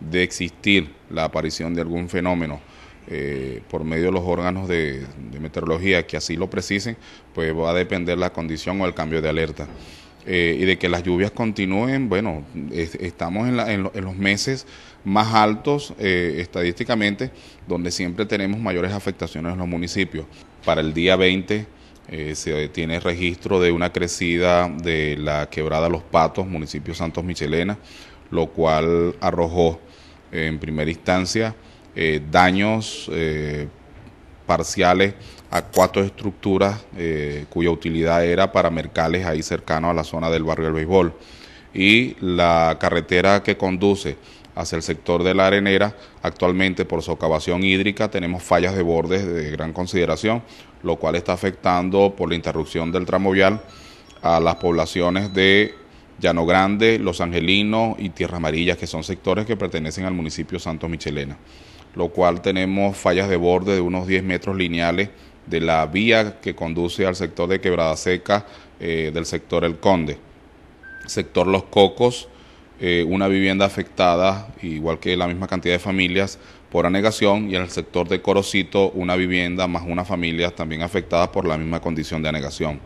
de existir la aparición de algún fenómeno eh, por medio de los órganos de, meteorología que así lo precisen, pues va a depender la condición o el cambio de alerta. Eh, y de que las lluvias continúen, bueno, estamos en, los meses más altos eh, estadísticamente, donde siempre tenemos mayores afectaciones en los municipios. Para el día 20 se tiene registro de una crecida de la quebrada Los Patos, municipio Santos Michelena, lo cual arrojó en primera instancia eh, daños eh, parciales a cuatro estructuras eh, cuya utilidad era para mercales ahí cercano a la zona del barrio del béisbol y la carretera que conduce hacia el sector de la arenera. Actualmente por socavación hídrica tenemos fallas de bordes de gran consideración, lo cual está afectando por la interrupción del tramo vial a las poblaciones de Llano Grande, Los Angelinos y Tierra Amarilla, que son sectores que pertenecen al municipio Santos Michelena, lo cual tenemos fallas de borde de unos 10 metros lineales de la vía que conduce al sector de Quebrada Seca eh, del sector El Conde. Sector Los Cocos, eh, una vivienda afectada, igual que la misma cantidad de familias, por anegación y en el sector de Corocito una vivienda más una familia también afectada por la misma condición de anegación.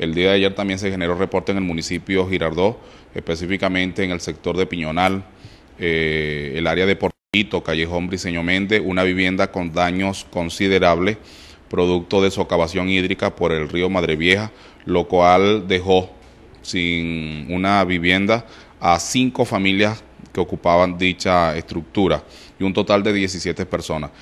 El día de ayer también se generó reporte en el municipio Girardó, específicamente en el sector de Piñonal, eh, el área de Portito, Callejón Briseño Méndez, una vivienda con daños considerables, producto de socavación hídrica por el río Madre Vieja, lo cual dejó sin una vivienda a cinco familias que ocupaban dicha estructura y un total de 17 personas.